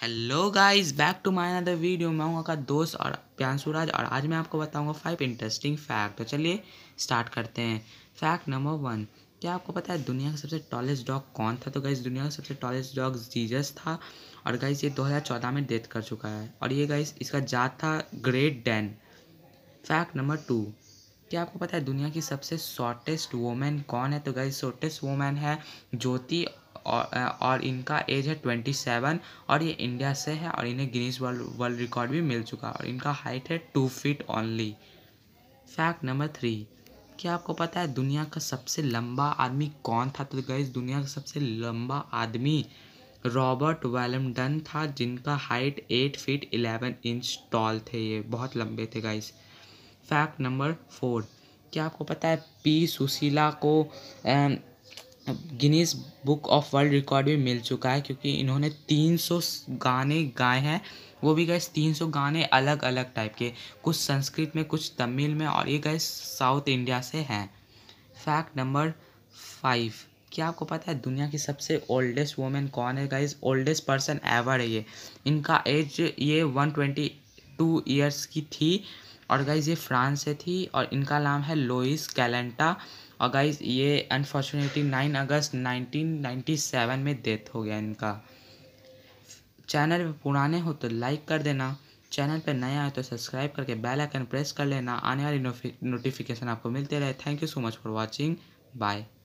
hello guys back to my other video मैं हूँ आपका दोस्त और प्यांसुराज और आज मैं आपको बताऊंगा फाइव इंटरेस्टिंग फैक्ट तो चलिए स्टार्ट करते हैं फैक्ट नंबर वन क्या आपको पता है दुनिया का सबसे टॉलेस्ट डॉग कौन था तो गाइस दुनिया का सबसे टॉलेस्ट डॉग जीजस था और गाइस ये 2014 में डेथ कर चुका है और ये गाइस इसका जात था great Dane fact number two क्या आपको पता है दुनिया की सबसे शॉर्टेस्ट वोमेन कौन है तो गाइस शॉर्टेस्ट वोमेन है ज्योति और इनका एज है ट्वेंटी सेवन और ये इंडिया से है और इन्हें गिनीज वर्ल्ड वर्ल्ड रिकॉर्ड भी मिल चुका है और इनका हाइट है two feet only fact number three क्या आपको पता है दुनिया का सबसे लंबा आदमी कौन था तो गई दुनिया का सबसे लंबा आदमी रॉबर्ट वेलमडन था जिनका height eight feet eleven inch tall थे ये बहुत लंबे थे गाइस फैक्ट नंबर फोर क्या आपको पता है पी सुशीला को Guinness book of world record भी मिल चुका है क्योंकि इन्होंने 300 गाने गाए हैं वो भी गए 300 गाने अलग अलग टाइप के कुछ संस्कृत में कुछ तमिल में और ये गए साउथ इंडिया से हैं फैक्ट नंबर फाइव क्या आपको पता है दुनिया की सबसे ओल्डेस्ट वोमेन कौन है गाइज ओल्डेस्ट पर्सन एवर है ये इनका एज ये वन ट्वेंटी टू ईयर्स की थी और गाइज़ ये फ्रांस से थी और इनका नाम है लोइस कैलेंटा और गाइज़ ये unfortunately nine August nineteen ninety seven में डेथ हो गया इनका चैनल पे पुराने हो तो लाइक कर देना चैनल पर नया है तो सब्सक्राइब करके बेल आइकन प्रेस कर लेना आने वाली नोटिफिकेशन आपको मिलते रहे thank you so much for watching bye